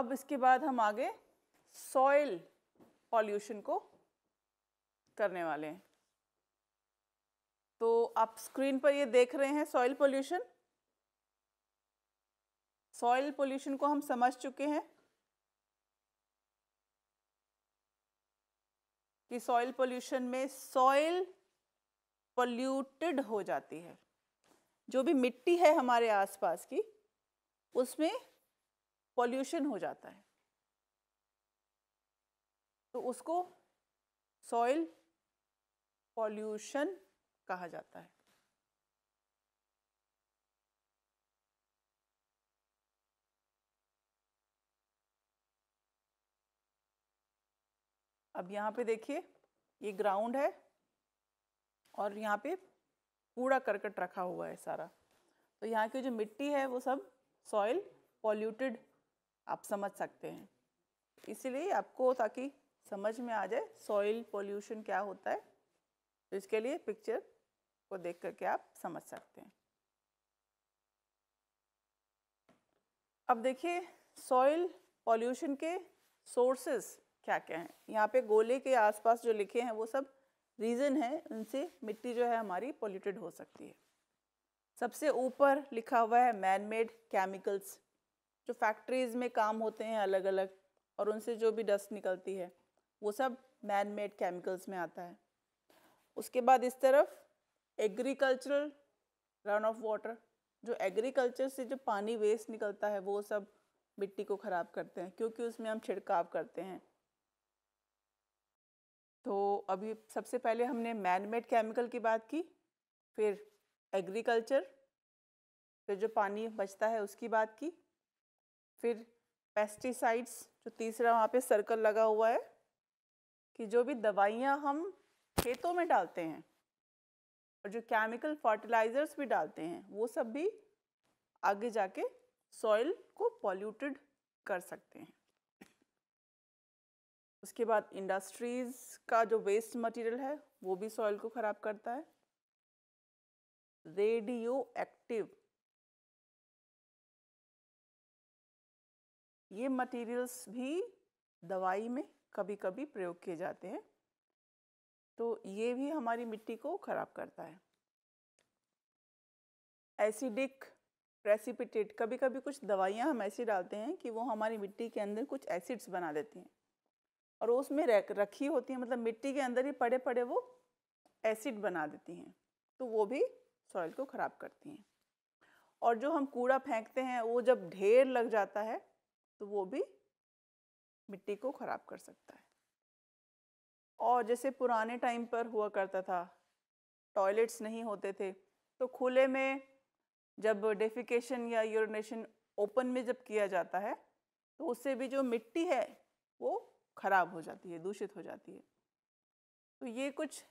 अब इसके बाद हम आगे सॉइल पॉल्यूशन को करने वाले हैं तो आप स्क्रीन पर ये देख रहे हैं सॉइल पोल्यूशन सॉइल पोल्यूशन को हम समझ चुके हैं कि सॉइल पोल्यूशन में सॉइल पोल्यूटेड हो जाती है जो भी मिट्टी है हमारे आसपास की उसमें पॉल्यूशन हो जाता है तो उसको सॉइल पॉल्यूशन कहा जाता है अब यहाँ पे देखिए ये ग्राउंड है और यहाँ पे कूड़ा करकट रखा हुआ है सारा तो यहाँ की जो मिट्टी है वो सब सॉइल पॉल्यूटेड आप समझ सकते हैं इसीलिए आपको ताकि समझ में आ जाए सॉइल पोल्यूशन क्या होता है तो इसके लिए पिक्चर को देख करके आप समझ सकते हैं अब देखिए सॉइल पॉल्यूशन के सोर्सेस क्या क्या हैं यहाँ पे गोले के आसपास जो लिखे हैं वो सब रीज़न है उनसे मिट्टी जो है हमारी पोल्यूटेड हो सकती है सबसे ऊपर लिखा हुआ है मैन मेड केमिकल्स जो फैक्ट्रीज़ में काम होते हैं अलग अलग और उनसे जो भी डस्ट निकलती है वो सब मैन मेड केमिकल्स में आता है उसके बाद इस तरफ एग्रीकल्चरल रन ऑफ वाटर जो एग्रीकल्चर से जो पानी वेस्ट निकलता है वो सब मिट्टी को ख़राब करते हैं क्योंकि उसमें हम छिड़काव करते हैं तो अभी सबसे पहले हमने मैन मेड केमिकल की बात की फिर एग्रीकल्चर फिर जो पानी बचता है उसकी बात की फिर पेस्टिसाइड्स जो तीसरा वहाँ पे सर्कल लगा हुआ है कि जो भी दवाइयाँ हम खेतों में डालते हैं और जो केमिकल फर्टिलाइज़र्स भी डालते हैं वो सब भी आगे जाके सॉइल को पॉल्यूटेड कर सकते हैं उसके बाद इंडस्ट्रीज़ का जो वेस्ट मटेरियल है वो भी सॉइल को ख़राब करता है रेडियो एक्टिव ये मटेरियल्स भी दवाई में कभी कभी प्रयोग किए जाते हैं तो ये भी हमारी मिट्टी को ख़राब करता है एसिडिक प्रेसिपिटेट कभी कभी कुछ दवाइयाँ हम ऐसी डालते हैं कि वो हमारी मिट्टी के अंदर कुछ एसिड्स बना देती हैं और उसमें रखी होती हैं मतलब मिट्टी के अंदर ही पड़े पड़े वो एसिड बना देती हैं तो वो भी सॉइल को ख़राब करती हैं और जो हम कूड़ा फेंकते हैं वो जब ढेर लग जाता है तो वो भी मिट्टी को ख़राब कर सकता है और जैसे पुराने टाइम पर हुआ करता था टॉयलेट्स नहीं होते थे तो खुले में जब डेफिकेशन या यूरिनेशन ओपन में जब किया जाता है तो उससे भी जो मिट्टी है वो ख़राब हो जाती है दूषित हो जाती है तो ये कुछ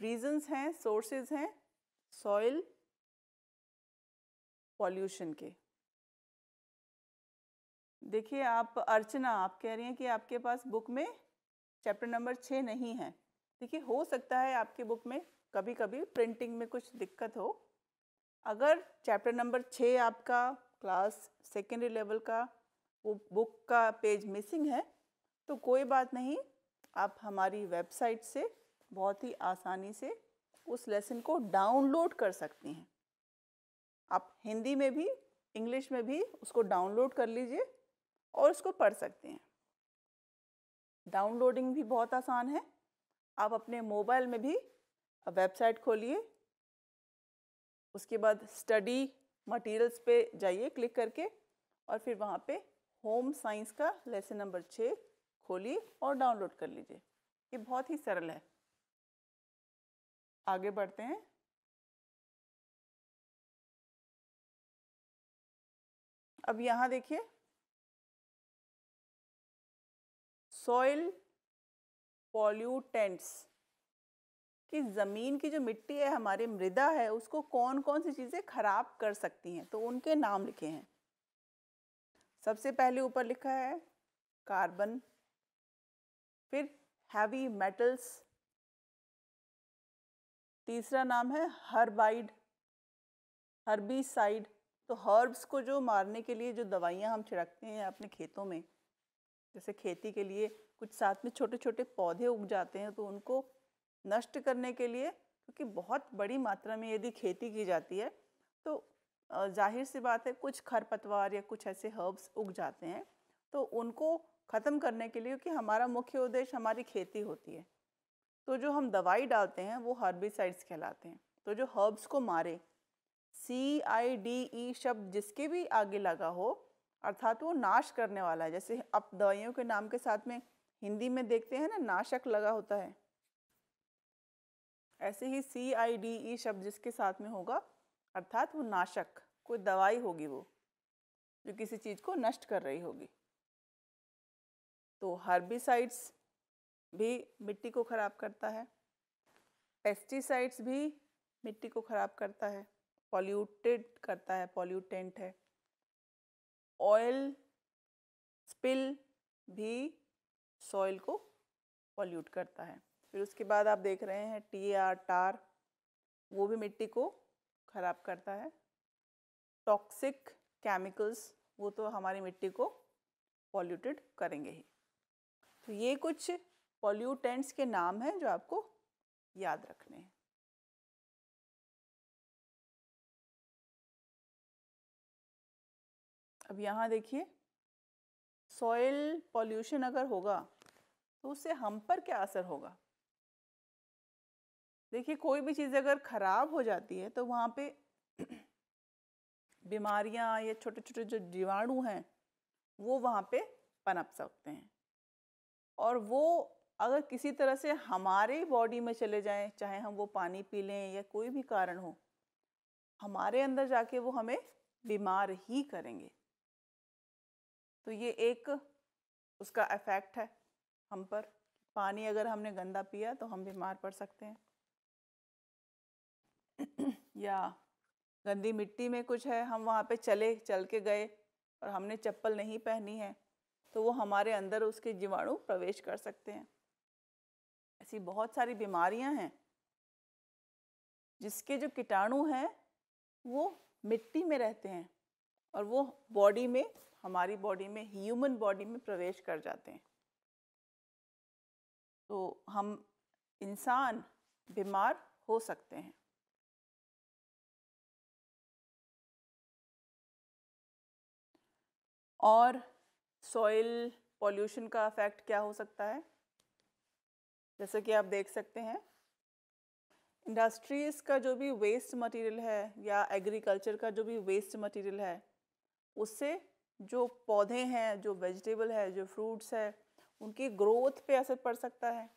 रीजंस हैं सोर्सेज हैं सॉइल पॉल्यूशन के देखिए आप अर्चना आप कह रही हैं कि आपके पास बुक में चैप्टर नंबर छः नहीं है देखिए हो सकता है आपकी बुक में कभी कभी प्रिंटिंग में कुछ दिक्कत हो अगर चैप्टर नंबर छः आपका क्लास सेकेंडरी लेवल का वो बुक का पेज मिसिंग है तो कोई बात नहीं आप हमारी वेबसाइट से बहुत ही आसानी से उस लेसन को डाउनलोड कर सकती हैं आप हिंदी में भी इंग्लिश में भी उसको डाउनलोड कर लीजिए और उसको पढ़ सकते हैं डाउनलोडिंग भी बहुत आसान है आप अपने मोबाइल में भी वेबसाइट खोलिए उसके बाद स्टडी मटेरियल्स पे जाइए क्लिक करके और फिर वहाँ पे होम साइंस का लेसन नंबर छः खोलिए और डाउनलोड कर लीजिए ये बहुत ही सरल है आगे बढ़ते हैं अब यहाँ देखिए सॉइल पॉल्यूटेंट्स कि ज़मीन की जो मिट्टी है हमारी मृदा है उसको कौन कौन सी चीज़ें खराब कर सकती हैं तो उनके नाम लिखे हैं सबसे पहले ऊपर लिखा है कार्बन फिर हैवी मेटल्स तीसरा नाम है हर्बाइड साइड तो हर्ब्स को जो मारने के लिए जो दवाइयाँ हम छिड़कते हैं अपने खेतों में जैसे खेती के लिए कुछ साथ में छोटे छोटे पौधे उग जाते हैं तो उनको नष्ट करने के लिए क्योंकि बहुत बड़ी मात्रा में यदि खेती की जाती है तो जाहिर सी बात है कुछ खरपतवार या कुछ ऐसे हर्ब्स उग जाते हैं तो उनको ख़त्म करने के लिए क्योंकि हमारा मुख्य उद्देश्य हमारी खेती होती है तो जो हम दवाई डालते हैं वो हर्बिसाइड्स कहलाते हैं तो जो हर्ब्स को मारे सी आई डी ई e शब्द जिसके भी आगे लगा हो अर्थात वो नाश करने वाला है जैसे आप दवाइयों के नाम के साथ में हिंदी में देखते हैं ना नाशक लगा होता है ऐसे ही सी आई डी ई शब्द जिसके साथ में होगा अर्थात वो नाशक कोई दवाई होगी वो जो किसी चीज़ को नष्ट कर रही होगी तो हर्बिसाइड्स भी मिट्टी को ख़राब करता है पेस्टिसाइड्स भी मिट्टी को ख़राब करता है पॉल्यूटेड करता है पॉल्यूटेंट है ऑयल स्पिल भी सॉइल को पॉल्यूट करता है फिर उसके बाद आप देख रहे हैं टी आर टार वो भी मिट्टी को ख़राब करता है टॉक्सिक केमिकल्स वो तो हमारी मिट्टी को पॉल्यूटेड करेंगे ही तो ये कुछ पॉल्यूटेंट्स के नाम हैं जो आपको याद रखने हैं अब यहाँ देखिए सॉइल पॉल्यूशन अगर होगा तो उससे हम पर क्या असर होगा देखिए कोई भी चीज़ अगर ख़राब हो जाती है तो वहाँ पे बीमारियाँ या छोटे छोटे जो जीवाणु हैं वो वहाँ पे पनप सकते हैं और वो अगर किसी तरह से हमारे बॉडी में चले जाएं चाहे हम वो पानी पी लें या कोई भी कारण हो हमारे अंदर जाके वो हमें बीमार ही करेंगे तो ये एक उसका इफ़ेक्ट है हम पर पानी अगर हमने गंदा पिया तो हम बीमार पड़ सकते हैं या गंदी मिट्टी में कुछ है हम वहाँ पे चले चल के गए और हमने चप्पल नहीं पहनी है तो वो हमारे अंदर उसके जीवाणु प्रवेश कर सकते हैं ऐसी बहुत सारी बीमारियाँ हैं जिसके जो कीटाणु हैं वो मिट्टी में रहते हैं और वो बॉडी में हमारी बॉडी में ह्यूमन बॉडी में प्रवेश कर जाते हैं तो हम इंसान बीमार हो सकते हैं और सॉइल पॉल्यूशन का इफ़ेक्ट क्या हो सकता है जैसे कि आप देख सकते हैं इंडस्ट्रीज़ का जो भी वेस्ट मटेरियल है या एग्रीकल्चर का जो भी वेस्ट मटेरियल है उससे जो पौधे हैं जो वेजिटेबल है जो फ्रूट्स है उनकी ग्रोथ पे असर पड़ सकता है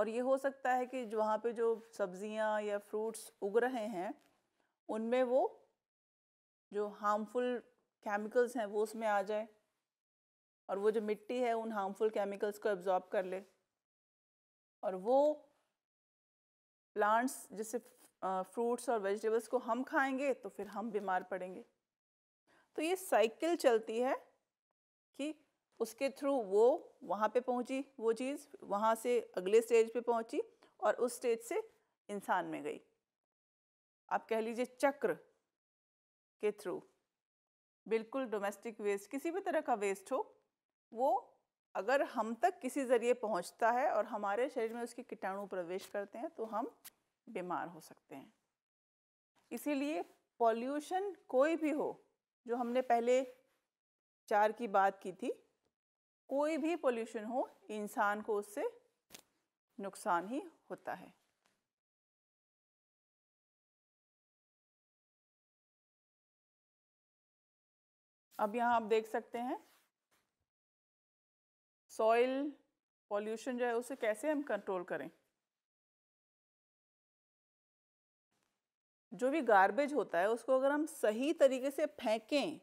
और ये हो सकता है कि जो वहाँ पे जो सब्जियाँ या फ्रूट्स उग रहे हैं उनमें वो जो हार्मफुल केमिकल्स हैं वो उसमें आ जाए और वो जो मिट्टी है उन हार्मफुल केमिकल्स को एब्जॉर्ब कर ले और वो प्लांट्स जैसे फ्रूट्स और वेजिटेबल्स को हम खाएंगे तो फिर हम बीमार पड़ेंगे तो ये साइकिल चलती है कि उसके थ्रू वो वहाँ पे पहुँची वो चीज़ वहाँ से अगले स्टेज पे पहुँची और उस स्टेज से इंसान में गई आप कह लीजिए चक्र के थ्रू बिल्कुल डोमेस्टिक वेस्ट किसी भी तरह का वेस्ट हो वो अगर हम तक किसी ज़रिए पहुँचता है और हमारे शरीर में उसके कीटाणु प्रवेश करते हैं तो हम बीमार हो सकते हैं इसीलिए पॉल्यूशन कोई भी हो जो हमने पहले चार की बात की थी कोई भी पोल्यूशन हो इंसान को उससे नुकसान ही होता है अब यहाँ आप देख सकते हैं सॉइल पॉल्यूशन जो है उसे कैसे हम कंट्रोल करें जो भी गार्बेज होता है उसको अगर हम सही तरीके से फेंकें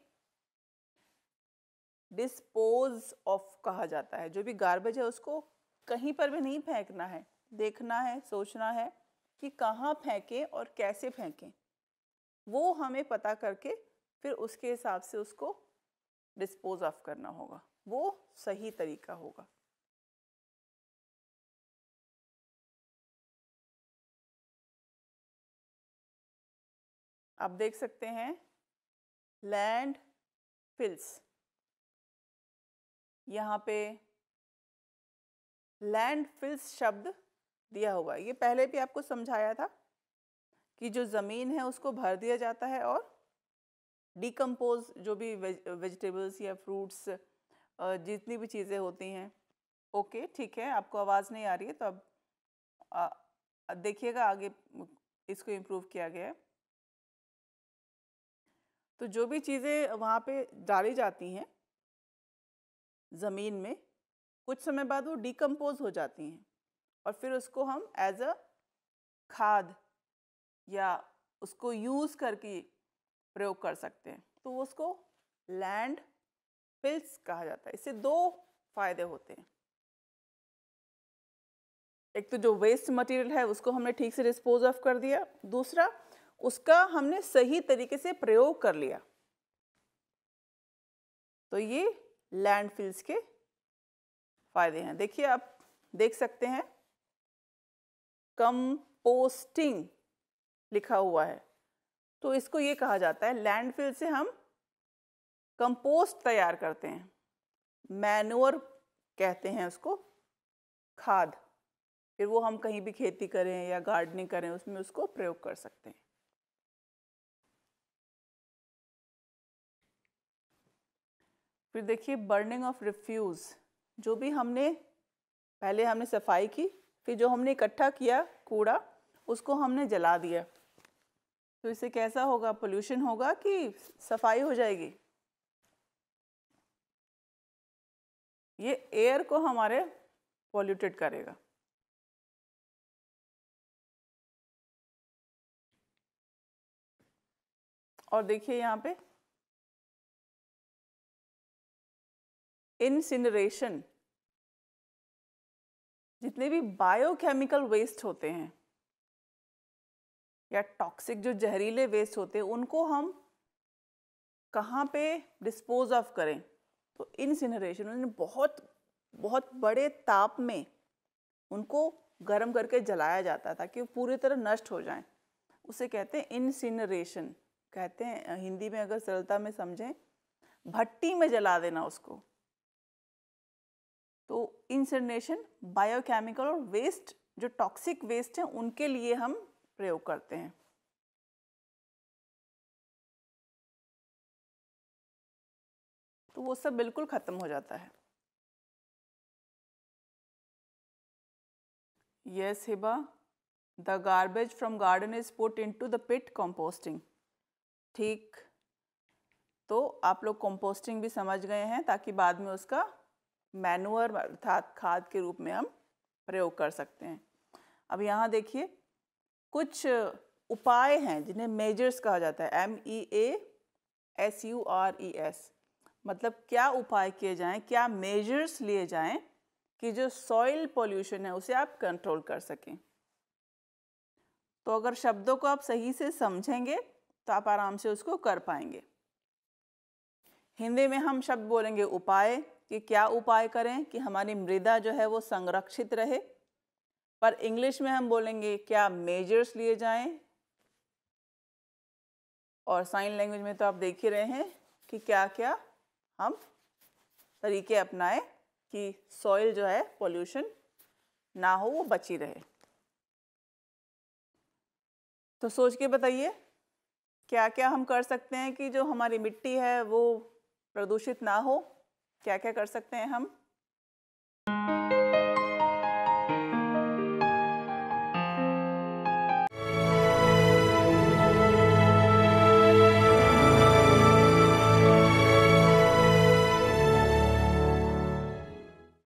डिस्पोज ऑफ कहा जाता है जो भी गार्बेज है उसको कहीं पर भी नहीं फेंकना है देखना है सोचना है कि कहाँ फेंकें और कैसे फेंकें वो हमें पता करके फिर उसके हिसाब से उसको डिस्पोज ऑफ करना होगा वो सही तरीका होगा आप देख सकते हैं लैंड फिल्स यहाँ पे लैंड फिल्स शब्द दिया हुआ ये पहले भी आपको समझाया था कि जो ज़मीन है उसको भर दिया जाता है और डिकम्पोज जो भी वेज, वेजिटेबल्स या फ्रूट्स जितनी भी चीज़ें होती हैं ओके ठीक है आपको आवाज़ नहीं आ रही है तो अब देखिएगा आगे इसको इम्प्रूव किया गया है तो जो भी चीज़ें वहाँ पे डाली जाती हैं ज़मीन में कुछ समय बाद वो डिकम्पोज हो जाती हैं और फिर उसको हम एज अ खाद या उसको यूज़ करके प्रयोग कर सकते हैं तो उसको लैंड पिल्स कहा जाता है इससे दो फायदे होते हैं एक तो जो वेस्ट मटेरियल है उसको हमने ठीक से डिस्पोज ऑफ कर दिया दूसरा उसका हमने सही तरीके से प्रयोग कर लिया तो ये लैंडफिल्स के फायदे हैं देखिए आप देख सकते हैं कंपोस्टिंग लिखा हुआ है तो इसको ये कहा जाता है लैंडफिल से हम कंपोस्ट तैयार करते हैं मैनुअर कहते हैं उसको खाद फिर वो हम कहीं भी खेती करें या गार्डनिंग करें उसमें उसको प्रयोग कर सकते हैं फिर देखिए बर्निंग ऑफ रिफ्यूज़ जो भी हमने पहले हमने सफाई की फिर जो हमने इकट्ठा किया कूड़ा उसको हमने जला दिया तो इससे कैसा होगा पोल्यूशन होगा कि सफाई हो जाएगी ये एयर को हमारे पॉल्यूटेड करेगा और देखिए यहाँ पे इनसिनरेशन जितने भी बायोकेमिकल वेस्ट होते हैं या टॉक्सिक जो जहरीले वेस्ट होते हैं उनको हम कहाँ पे डिस्पोज ऑफ करें तो इनसिनरेशन उन्हें बहुत बहुत बड़े ताप में उनको गर्म करके जलाया जाता था कि वो पूरी तरह नष्ट हो जाएं उसे कहते हैं इनसिनरेशन कहते हैं हिंदी में अगर सरलता में समझें भट्टी में जला देना उसको तो इंसरनेशन बायोकेमिकल और वेस्ट जो टॉक्सिक वेस्ट हैं उनके लिए हम प्रयोग करते हैं तो वो सब बिल्कुल ख़त्म हो जाता है here the garbage from garden is put into the pit composting ठीक तो आप लोग कॉम्पोस्टिंग भी समझ गए हैं ताकि बाद में उसका मैनुअर अर्थात खाद के रूप में हम प्रयोग कर सकते हैं अब यहाँ देखिए कुछ उपाय हैं जिन्हें मेजर्स कहा जाता है M E A S U R E S मतलब क्या उपाय किए जाएं क्या मेजर्स लिए जाएं कि जो सॉइल पोल्यूशन है उसे आप कंट्रोल कर सकें तो अगर शब्दों को आप सही से समझेंगे तो आप आराम से उसको कर पाएंगे हिंदी में हम शब्द बोलेंगे उपाय कि क्या उपाय करें कि हमारी मृदा जो है वो संरक्षित रहे पर इंग्लिश में हम बोलेंगे क्या मेजर्स लिए जाएं और साइन लैंग्वेज में तो आप देख ही रहे हैं कि क्या क्या हम तरीके अपनाएं कि सॉइल जो है पोल्यूशन ना हो वो बची रहे तो सोच के बताइए क्या क्या हम कर सकते हैं कि जो हमारी मिट्टी है वो प्रदूषित ना हो क्या क्या कर सकते हैं हम